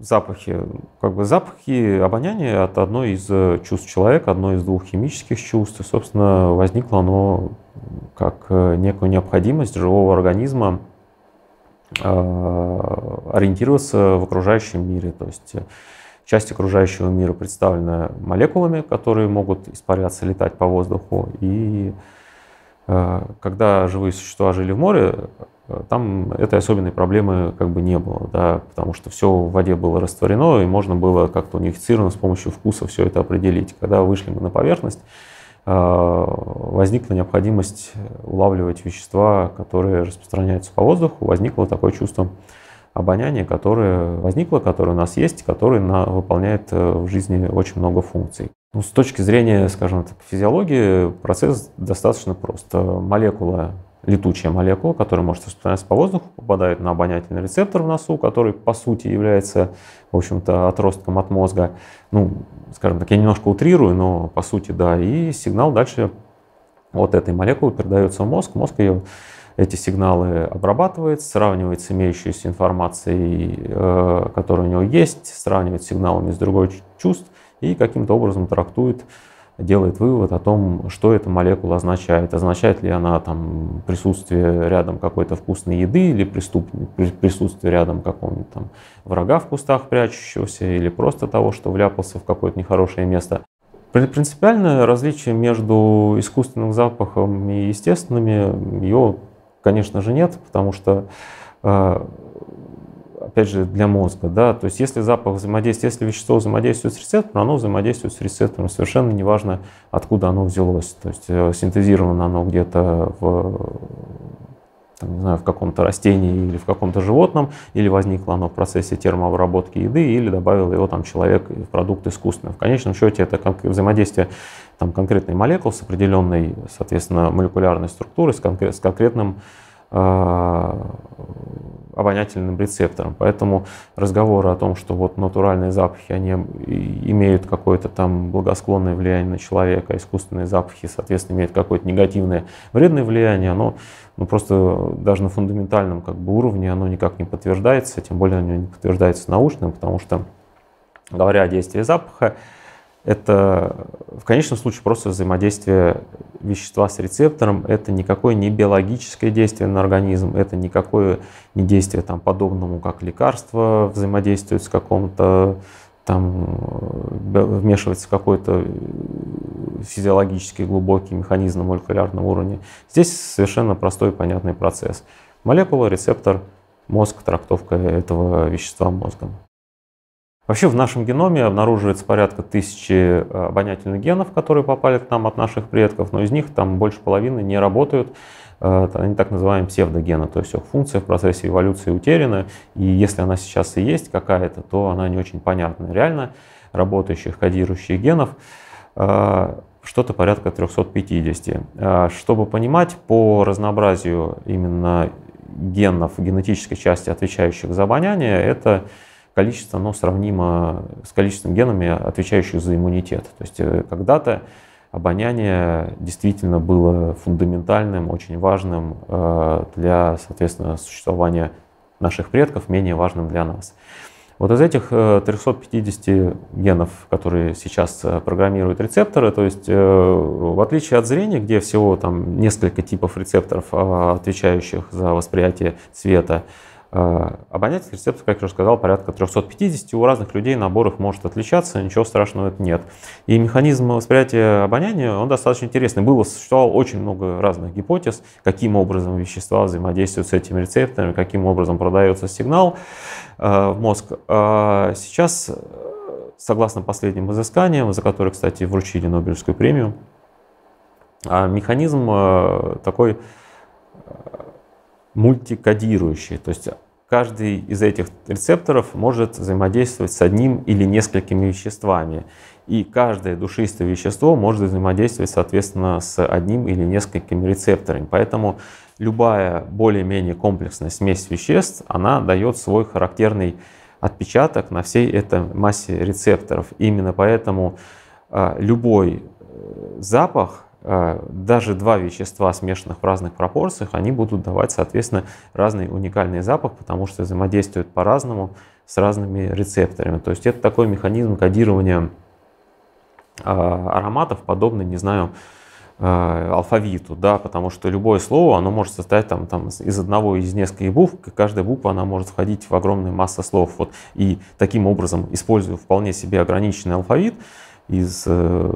запахи, как бы запахи обоняние это одно из э, чувств человека, одно из двух химических чувств, и, собственно, возникло оно как э, некую необходимость живого организма э, ориентироваться в окружающем мире, то есть часть окружающего мира представлена молекулами, которые могут испаряться, летать по воздуху. И когда живые существа жили в море, Э, там этой особенной проблемы как бы не было, да, потому что все в воде было растворено, и можно было как-то унифицированно с помощью вкуса все это определить. Когда вышли мы на поверхность, э, возникла необходимость улавливать вещества, которые распространяются по воздуху, возникло такое чувство обоняния, которое возникло, которое у нас есть, которое на, выполняет э, в жизни очень много функций. Ну, с точки зрения, скажем так, физиологии процесс достаточно прост. Молекула летучая молекула, которая может распространяться по воздуху, попадает на обонятельный рецептор в носу, который, по сути, является, в общем-то, отростком от мозга. Ну, скажем так, я немножко утрирую, но по сути, да. И сигнал дальше вот этой молекулы передается в мозг. Мозг ее эти сигналы обрабатывает, сравнивает с имеющейся информацией, э, которая у него есть, сравнивает с сигналами из другой чувств и каким-то образом трактует делает вывод о том, что эта молекула означает. Означает ли она там, присутствие рядом какой-то вкусной еды или присутствие рядом какого-нибудь там врага в кустах прячущегося или просто того, что вляпался в какое-то нехорошее место. Принципиальное различие между искусственным запахом и естественными, его, конечно же, нет, потому что э, опять же, для мозга. Да? То есть если запах взаимодействует, если вещество взаимодействует с рецептором, оно взаимодействует с рецептором. Совершенно неважно, откуда оно взялось. То есть э, синтезировано оно где-то в там, не знаю, в каком-то растении или в каком-то животном, или возникло оно в процессе термообработки еды, или добавил его там человек в продукт искусственно. В конечном счете это взаимодействие там, конкретной молекул с определенной, соответственно, молекулярной структурой, с, конкрет, с конкретным а, обонятельным рецептором. Поэтому разговоры о том, что вот натуральные запахи, они имеют какое-то там благосклонное влияние на человека, искусственные запахи, соответственно, имеют какое-то негативное, вредное влияние, оно ну, просто даже на фундаментальном как бы, уровне оно никак не подтверждается, тем более оно не подтверждается научным, потому что, говоря о действии запаха, это в конечном случае просто взаимодействие вещества с рецептором, это никакое не биологическое действие на организм, это никакое не действие там, подобному, как лекарство взаимодействует с каком-то там э, вмешивается в какой-то э, физиологический глубокий механизм на молекулярном уровне. Здесь совершенно простой и понятный процесс. Молекула, рецептор, мозг, трактовка этого вещества мозгом. Вообще в нашем геноме обнаруживается порядка тысячи э, обонятельных генов, которые попали к нам от наших предков, но из них там больше половины не работают, э, они так называемые псевдогены, то есть их функция в процессе эволюции утеряна, и если она сейчас и есть какая-то, то она не очень понятна. Реально работающих, кодирующих генов э, что-то порядка 350. Чтобы понимать по разнообразию именно генов, генетической части, отвечающих за обоняние, это количество, оно сравнимо с количеством генами, отвечающих за иммунитет. То есть э, когда-то обоняние действительно было фундаментальным, очень важным э, для, соответственно, существования наших предков, менее важным для нас. Вот из этих 350 э, генов, которые сейчас программируют рецепторы, то есть в отличие от зрения, где всего там несколько типов рецепторов, а, отвечающих за восприятие цвета, Э, Обонятельных рецепторов, как я уже сказал, порядка 350. У разных людей набор их может отличаться, ничего страшного это нет. И механизм восприятия обоняния, он достаточно интересный. Было, существовало очень много разных гипотез, каким образом вещества взаимодействуют с этими рецепторами, каким образом продается сигнал э, в мозг. А сейчас, согласно последним изысканиям, за которые, кстати, вручили Нобелевскую премию, а механизм э, такой мультикодирующие, то есть каждый из этих рецепторов может взаимодействовать с одним или несколькими веществами. И каждое душистое вещество может взаимодействовать, соответственно, с одним или несколькими рецепторами. Поэтому любая более-менее комплексная смесь веществ, она дает свой характерный отпечаток на всей этой массе рецепторов. Именно поэтому а, любой э, запах а, даже два вещества, смешанных в разных пропорциях, они будут давать, соответственно, разный уникальный запах, потому что взаимодействуют по-разному с разными рецепторами. То есть это такой механизм кодирования а, ароматов, подобный, не знаю, а, алфавиту, да, потому что любое слово, оно может состоять там, там из одного из нескольких букв, и каждая буква, она может входить в огромную массу слов, вот, и таким образом, используя вполне себе ограниченный алфавит, из э,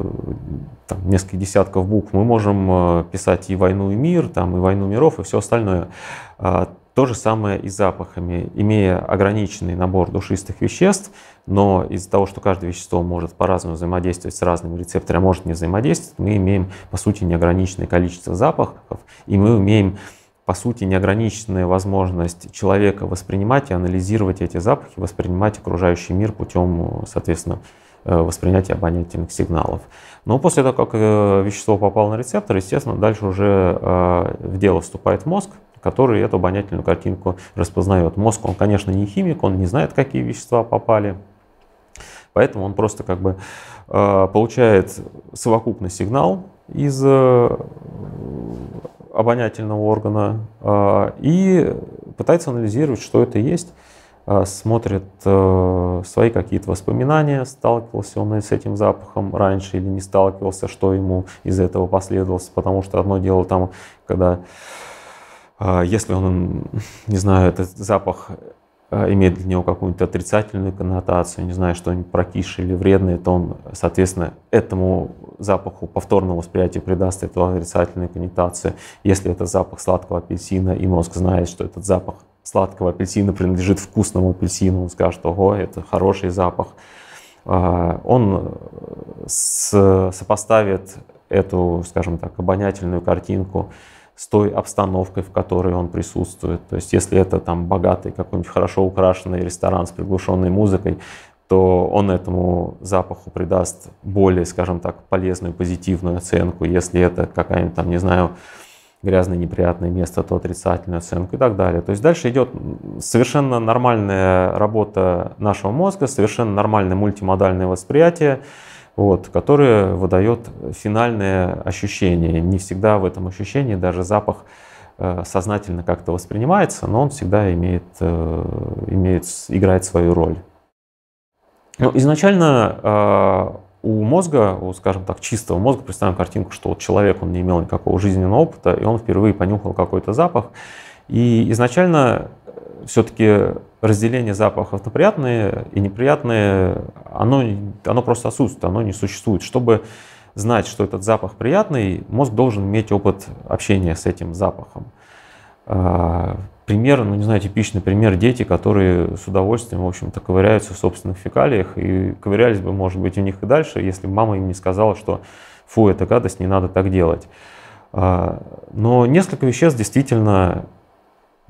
там, нескольких десятков букв, мы можем э, писать и «Войну и мир», там, и «Войну миров», и все остальное. А, то же самое и с запахами. Имея ограниченный набор душистых веществ, но из-за того, что каждое вещество может по-разному взаимодействовать с разными рецепторами, а может не взаимодействовать, мы имеем, по сути, неограниченное количество запахов, и мы умеем по сути, неограниченная возможность человека воспринимать и анализировать эти запахи, воспринимать окружающий мир путем, соответственно, Э, воспринятия обонятельных сигналов. Но после того, как э, вещество попало на рецептор, естественно, дальше уже э, в дело вступает мозг, который эту обонятельную картинку распознает. Мозг, он, конечно, не химик, он не знает, какие вещества попали, поэтому он просто как бы получает совокупный сигнал из обонятельного органа и пытается анализировать, что это есть, Э, смотрит э, свои какие-то воспоминания, сталкивался он с этим запахом раньше или не сталкивался, что ему из этого последовало, потому что одно дело там, когда, э, если он, не знаю, этот запах имеет для него какую-то отрицательную коннотацию, не знаю, что-нибудь прокисшее или вредное, то он, соответственно, этому запаху повторного восприятия придаст эту отрицательную коннотацию. Если это запах сладкого апельсина, и мозг знает, что этот запах сладкого апельсина принадлежит вкусному апельсину, он скажет, ого, это хороший запах. А, он э, сопоставит эту, скажем так, обонятельную картинку с той обстановкой, в которой он присутствует. То есть если это там богатый какой-нибудь хорошо украшенный ресторан с приглушенной музыкой, то он этому запаху придаст более, скажем так, полезную, позитивную оценку. Если это какая-нибудь там, не знаю, грязное, неприятное место, то отрицательную оценку и так далее. То есть дальше идет совершенно нормальная работа нашего мозга, совершенно нормальное мультимодальное восприятие, вот, которое выдает финальное ощущение. Не всегда в этом ощущении даже запах э, сознательно как-то воспринимается, но он всегда имеет, э, имеет, играет свою роль. Но ну, изначально э, у мозга, у, скажем так, чистого мозга, представим картинку, что вот человек, он не имел никакого жизненного опыта, и он впервые понюхал какой-то запах. И изначально э, все-таки разделение запахов на приятные и неприятные, оно, оно просто отсутствует, оно не существует. Чтобы знать, что этот запах приятный, мозг должен иметь опыт общения с этим запахом. А, пример, ну не знаю, типичный пример дети, которые с удовольствием, в общем-то, ковыряются в собственных фекалиях и ковырялись бы, может быть, у них и дальше, если мама им не сказала, что фу, это гадость, не надо так делать. А, но несколько веществ действительно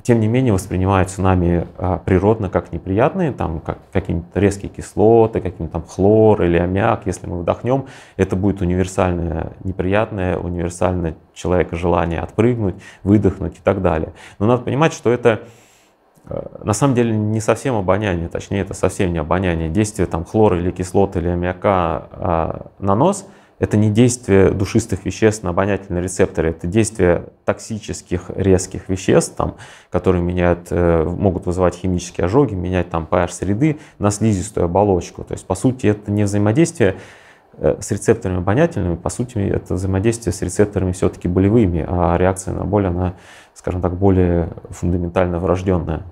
тем не менее воспринимаются нами а, природно как неприятные, там как какие-то резкие кислоты, какие-то там хлор или аммиак, если мы вдохнем, это будет универсальное неприятное, универсальное человека желание отпрыгнуть, выдохнуть и так далее. Но надо понимать, что это а, на самом деле не совсем обоняние, точнее это совсем не обоняние. Действие там хлора или кислоты или аммиака а, на нос – это не действие душистых веществ на обонятельные рецепторы, это действие токсических резких веществ, там, которые меняют, э, могут вызывать химические ожоги, менять там pH среды на слизистую оболочку. То есть, по сути, это не взаимодействие э, с рецепторами обонятельными, по сути, это взаимодействие с рецепторами все-таки болевыми, а реакция на боль, она, скажем так, более фундаментально врожденная.